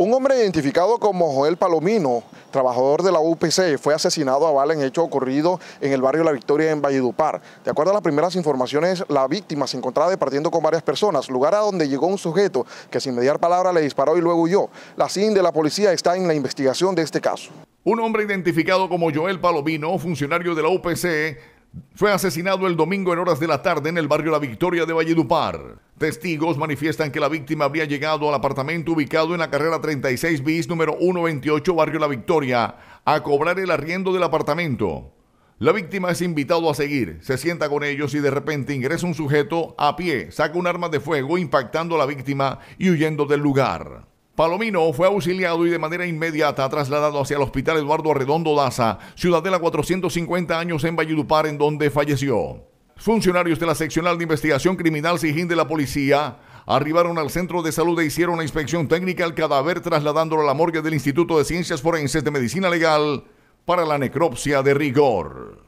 Un hombre identificado como Joel Palomino, trabajador de la UPC, fue asesinado a bala en hecho ocurrido en el barrio La Victoria en Valledupar. De acuerdo a las primeras informaciones, la víctima se encontraba departiendo con varias personas, lugar a donde llegó un sujeto que sin mediar palabra le disparó y luego huyó. La CIN de la policía está en la investigación de este caso. Un hombre identificado como Joel Palomino, funcionario de la UPC, fue asesinado el domingo en horas de la tarde en el barrio La Victoria de Valledupar. Testigos manifiestan que la víctima habría llegado al apartamento ubicado en la carrera 36 bis número 128 barrio La Victoria a cobrar el arriendo del apartamento. La víctima es invitado a seguir, se sienta con ellos y de repente ingresa un sujeto a pie, saca un arma de fuego impactando a la víctima y huyendo del lugar. Palomino fue auxiliado y de manera inmediata trasladado hacia el Hospital Eduardo Arredondo Daza, Ciudadela 450 años en Valledupar, en donde falleció. Funcionarios de la Seccional de Investigación Criminal Sijín de la Policía arribaron al centro de salud e hicieron una inspección técnica al cadáver trasladándolo a la morgue del Instituto de Ciencias Forenses de Medicina Legal para la necropsia de rigor.